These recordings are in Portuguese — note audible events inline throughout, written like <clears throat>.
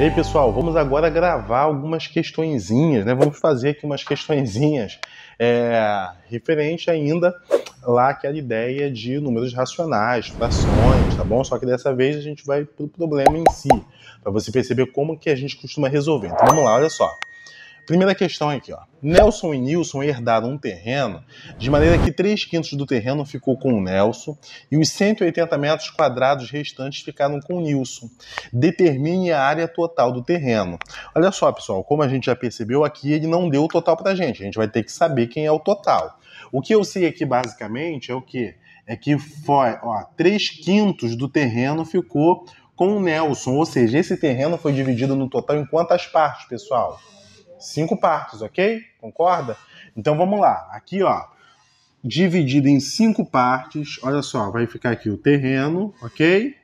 E aí, pessoal, vamos agora gravar algumas questõezinhas, né? Vamos fazer aqui umas questõezinhas é, referente ainda lá àquela ideia de números racionais, frações, tá bom? Só que dessa vez a gente vai pro problema em si, para você perceber como que a gente costuma resolver. Então, vamos lá, olha só. Primeira questão aqui, ó. Nelson e Nilson herdaram um terreno, de maneira que 3 quintos do terreno ficou com o Nelson e os 180 metros quadrados restantes ficaram com o Nilson. Determine a área total do terreno. Olha só, pessoal, como a gente já percebeu aqui, ele não deu o total pra gente. A gente vai ter que saber quem é o total. O que eu sei aqui, basicamente, é o que? É que foi, ó, 3 quintos do terreno ficou com o Nelson, ou seja, esse terreno foi dividido no total em quantas partes, pessoal? Cinco partos, ok? Concorda? Então vamos lá. Aqui, ó, dividido em cinco partes. Olha só, vai ficar aqui o terreno, ok?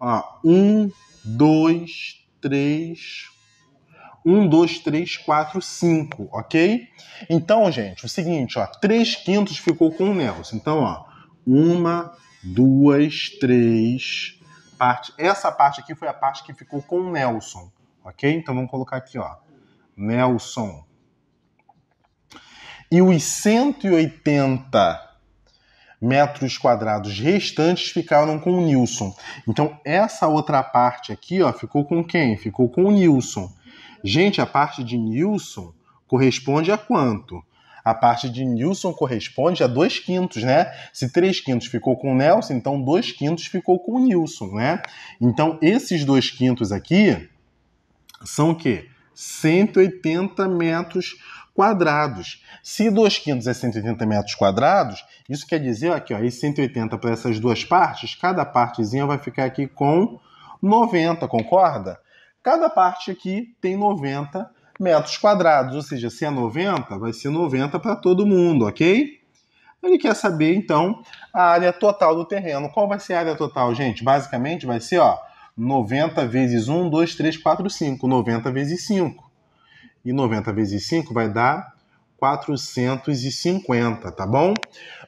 Ó, um, dois, três, um, dois, três, quatro, cinco, ok? Então, gente, o seguinte, ó, três quintos ficou com o Nelson. Então, ó, uma, duas, três parte... Essa parte aqui foi a parte que ficou com o Nelson, ok? Então, vamos colocar aqui, ó. Nelson. E os 180 metros quadrados restantes ficaram com o Nilson. Então essa outra parte aqui, ó, ficou com quem? Ficou com o Nilson. Gente, a parte de Nilson corresponde a quanto? A parte de Nilson corresponde a 2 quintos, né? Se 3 quintos ficou com o Nelson, então 2 quintos ficou com o Nilson, né? Então, esses 2 quintos aqui são o quê? 180 metros quadrados. Se 2 quintos é 180 metros quadrados, isso quer dizer aqui, ó, e 180 para essas duas partes, cada partezinha vai ficar aqui com 90, concorda? Cada parte aqui tem 90 metros quadrados, ou seja, se é 90, vai ser 90 para todo mundo, ok? Ele quer saber, então, a área total do terreno. Qual vai ser a área total, gente? Basicamente vai ser, ó, 90 vezes 1, 2, 3, 4, 5. 90 vezes 5. E 90 vezes 5 vai dar 450, tá bom?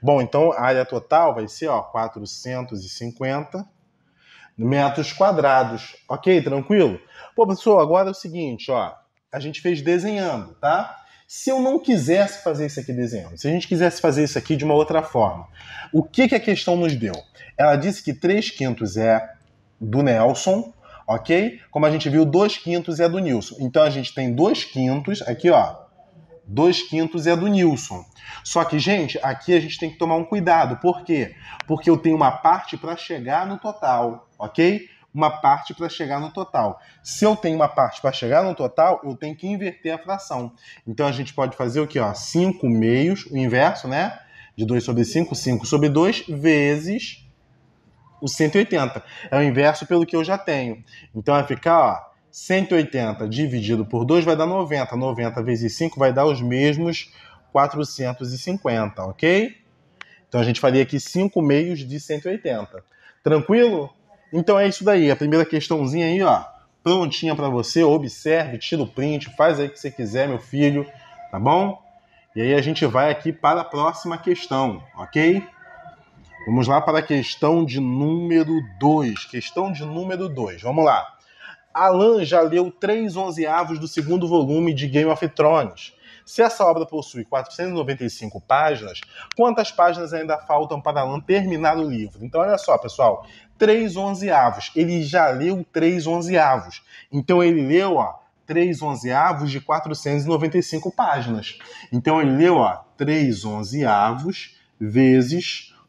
Bom, então a área total vai ser ó, 450 metros quadrados. Ok, tranquilo? Pô, professor, agora é o seguinte, ó. A gente fez desenhando, tá? Se eu não quisesse fazer isso aqui desenhando, se a gente quisesse fazer isso aqui de uma outra forma, o que, que a questão nos deu? Ela disse que 3 quintos é do Nelson, ok? Como a gente viu, 2 quintos é do Nilson. Então a gente tem 2 quintos, aqui ó, 2 quintos é do Nilson. Só que, gente, aqui a gente tem que tomar um cuidado. Por quê? Porque eu tenho uma parte para chegar no total, ok? Uma parte para chegar no total. Se eu tenho uma parte para chegar no total, eu tenho que inverter a fração. Então a gente pode fazer o que? 5 meios, o inverso, né? De 2 sobre 5, 5 sobre 2, vezes o 180. É o inverso pelo que eu já tenho. Então vai ficar, ó, 180 dividido por 2 vai dar 90. 90 vezes 5 vai dar os mesmos 450, ok? Então a gente faria aqui 5 meios de 180. Tranquilo? Então é isso daí. A primeira questãozinha aí, ó, prontinha para você. Observe, tira o print, faz aí o que você quiser, meu filho, tá bom? E aí a gente vai aqui para a próxima questão, ok? Vamos lá para a questão de número 2. Questão de número 2. Vamos lá. Alan já leu 3 onzeavos do segundo volume de Game of Thrones. Se essa obra possui 495 páginas, quantas páginas ainda faltam para Alan terminar o livro? Então, olha só, pessoal. 3 onzeavos. Ele já leu 3 onzeavos. Então, ele leu, ó, 3 onzeavos de 495 páginas. Então, ele leu, ó, 3 onzeavos vezes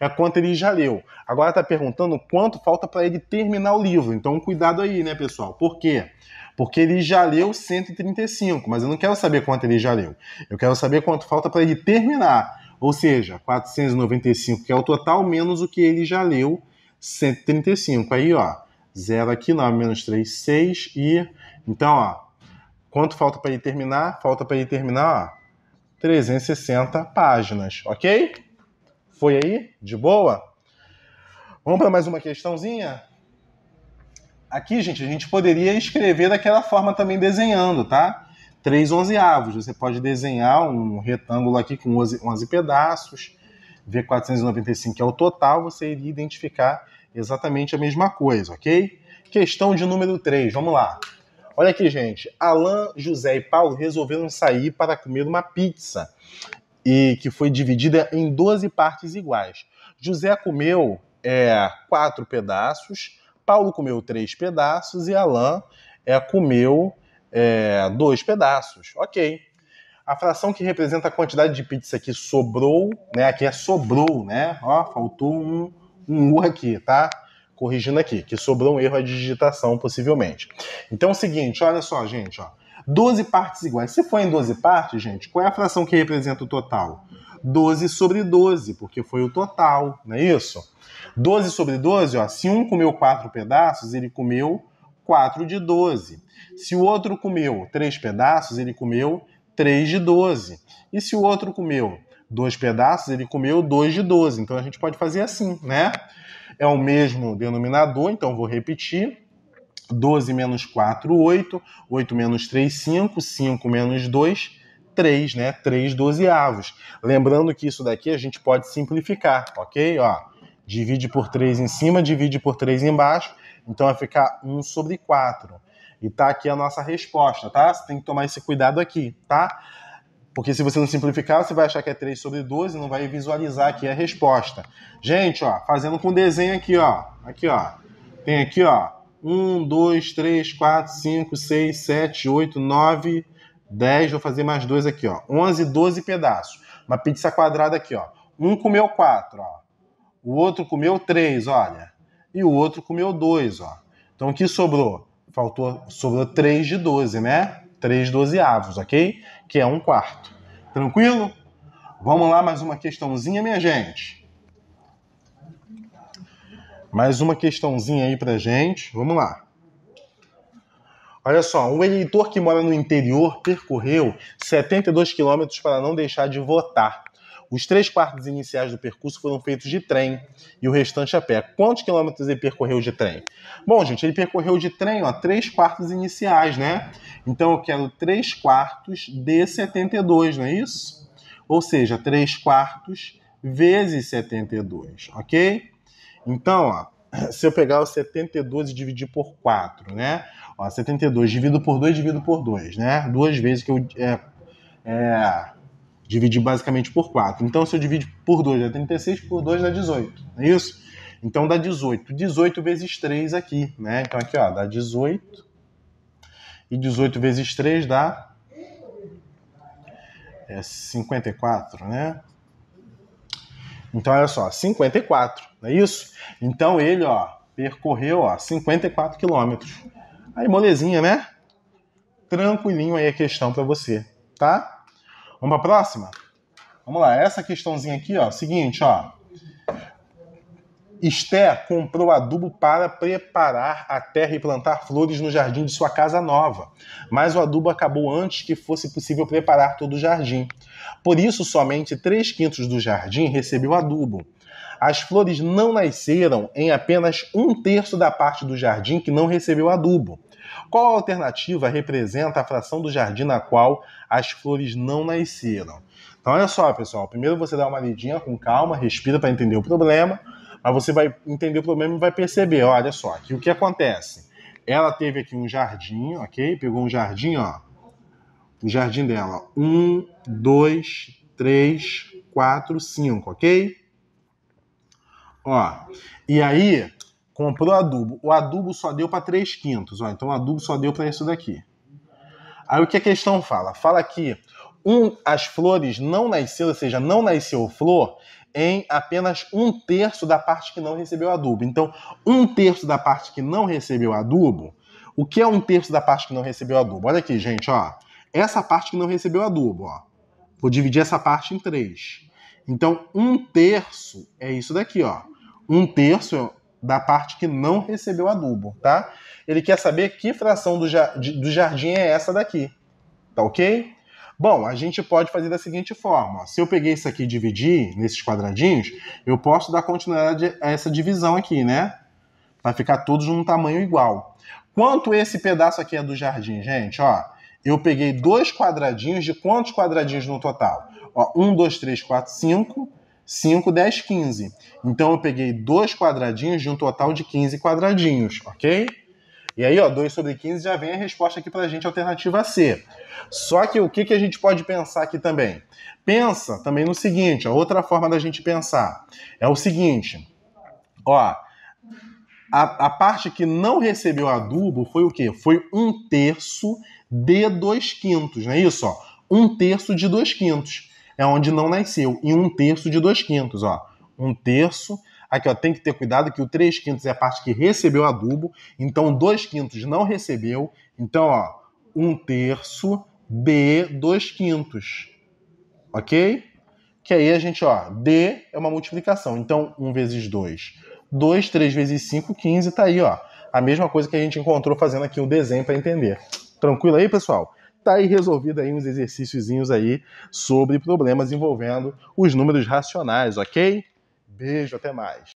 é quanto ele já leu. Agora está perguntando quanto falta para ele terminar o livro. Então, cuidado aí, né, pessoal? Por quê? Porque ele já leu 135, mas eu não quero saber quanto ele já leu. Eu quero saber quanto falta para ele terminar. Ou seja, 495, que é o total, menos o que ele já leu, 135. Aí, ó, zero aqui, 9 menos 3, 6. E. Então, ó, quanto falta para ele terminar? Falta para ele terminar, ó, 360 páginas, ok? Foi aí? De boa? Vamos para mais uma questãozinha? Aqui, gente, a gente poderia escrever daquela forma também desenhando, tá? 3 onzeavos. Você pode desenhar um retângulo aqui com 11, 11 pedaços. V495 é o total, você iria identificar exatamente a mesma coisa, ok? Questão de número 3, vamos lá. Olha aqui, gente. Alain, José e Paulo resolveram sair para comer uma pizza e que foi dividida em 12 partes iguais. José comeu é, quatro pedaços, Paulo comeu três pedaços e Alain é, comeu é, dois pedaços. Ok. A fração que representa a quantidade de pizza que sobrou, né? Aqui é sobrou, né? Ó, faltou um, um U aqui, tá? Corrigindo aqui, que sobrou um erro de digitação, possivelmente. Então é o seguinte, olha só, gente, ó. 12 partes iguais. Se for em 12 partes, gente, qual é a fração que representa o total? 12 sobre 12, porque foi o total, não é isso? 12 sobre 12, ó, se um comeu 4 pedaços, ele comeu 4 de 12. Se o outro comeu 3 pedaços, ele comeu 3 de 12. E se o outro comeu 2 pedaços, ele comeu 2 de 12. Então a gente pode fazer assim, né? É o mesmo denominador, então vou repetir. 12 menos 4, 8. 8 menos 3, 5. 5 menos 2, 3, né? 3 dozeavos. Lembrando que isso daqui a gente pode simplificar, ok? Ó, divide por 3 em cima, divide por 3 embaixo. Então vai ficar 1 sobre 4. E tá aqui a nossa resposta, tá? Você tem que tomar esse cuidado aqui, tá? Porque se você não simplificar, você vai achar que é 3 sobre 12 e não vai visualizar aqui a resposta. Gente, ó, fazendo com desenho aqui, ó. Aqui, ó. Tem aqui, ó. 1, 2, 3, 4, 5, 6, 7, 8, 9, 10. Vou fazer mais dois aqui, ó. 11, 12 pedaços. Uma pizza quadrada aqui, ó. Um comeu 4, ó. O outro comeu 3, olha. E o outro comeu 2, ó. Então o que sobrou? Faltou, sobrou 3 de 12, né? 3 dozeavos, ok? Que é 1 quarto. Tranquilo? Vamos lá, mais uma questãozinha, minha gente. Mais uma questãozinha aí pra gente. Vamos lá. Olha só, um eleitor que mora no interior percorreu 72 quilômetros para não deixar de votar. Os três quartos iniciais do percurso foram feitos de trem e o restante a pé. Quantos quilômetros ele percorreu de trem? Bom, gente, ele percorreu de trem, ó, três quartos iniciais, né? Então eu quero três quartos de 72, não é isso? Ou seja, três quartos vezes 72, ok? Então, ó, <clears throat> se eu pegar o 72 e dividir por 4, né? Ó, 72 dividido por 2, divido por 2, né? Duas vezes que eu é, é, dividi basicamente por 4. Então, se eu dividir por 2, dá 36, por 2 dá 18, não é isso? Então, dá 18. 18 vezes 3 aqui, né? Então, aqui, ó, dá 18. E 18 vezes 3 dá é 54, né? Então, olha só, 54, não é isso? Então ele, ó, percorreu, ó, 54 quilômetros. Aí, molezinha, né? Tranquilinho aí a questão para você, tá? Vamos para a próxima? Vamos lá, essa questãozinha aqui, ó, seguinte, ó. Esther comprou adubo para preparar a terra e plantar flores no jardim de sua casa nova, mas o adubo acabou antes que fosse possível preparar todo o jardim. Por isso, somente três quintos do jardim recebeu adubo. As flores não nasceram em apenas um terço da parte do jardim que não recebeu adubo. Qual alternativa representa a fração do jardim na qual as flores não nasceram? Então, olha só, pessoal. Primeiro você dá uma lidinha com calma, respira para entender o problema. Mas você vai entender o problema e vai perceber, olha só, que o que acontece? Ela teve aqui um jardim, ok? Pegou um jardim, ó. O jardim dela. Um, dois, três, quatro, cinco, ok? Ó. E aí, comprou adubo. O adubo só deu para três quintos, ó. Então o adubo só deu para isso daqui. Aí o que a questão fala? Fala que um, as flores não nasceram, ou seja, não nasceu flor, em apenas um terço da parte que não recebeu adubo. Então, um terço da parte que não recebeu adubo. O que é um terço da parte que não recebeu adubo? Olha aqui, gente, ó. Essa parte que não recebeu adubo, ó. Vou dividir essa parte em três. Então, um terço é isso daqui, ó. Um terço da parte que não recebeu adubo, tá? Ele quer saber que fração do, ja do jardim é essa daqui, tá ok? Bom, a gente pode fazer da seguinte forma: se eu peguei isso aqui e dividir nesses quadradinhos, eu posso dar continuidade a essa divisão aqui, né? Vai ficar todos num tamanho igual. Quanto esse pedaço aqui é do jardim, gente? Ó, eu peguei dois quadradinhos de quantos quadradinhos no total? Ó, 1, 2, 3, 4, 5, 5, 10, 15. Então eu peguei dois quadradinhos de um total de 15 quadradinhos, ok? E aí, ó, 2 sobre 15 já vem a resposta aqui para a gente, alternativa C. Só que o que, que a gente pode pensar aqui também? Pensa também no seguinte, a outra forma da gente pensar é o seguinte, ó, a, a parte que não recebeu adubo foi o quê? Foi um terço de dois quintos, não é isso? Ó? Um terço de dois quintos é onde não nasceu, e um terço de dois quintos, ó. Um terço Aqui, ó, tem que ter cuidado que o 3 quintos é a parte que recebeu adubo, então 2 quintos não recebeu. Então, ó, 1 terço B 2 quintos. Ok? Que aí a gente, ó, D é uma multiplicação. Então, 1 vezes 2, 2, 3 vezes 5, 15, tá aí, ó. A mesma coisa que a gente encontrou fazendo aqui o desenho para entender. Tranquilo aí, pessoal? tá aí resolvido aí uns exercíciozinhos aí sobre problemas envolvendo os números racionais, ok? Beijo, até mais.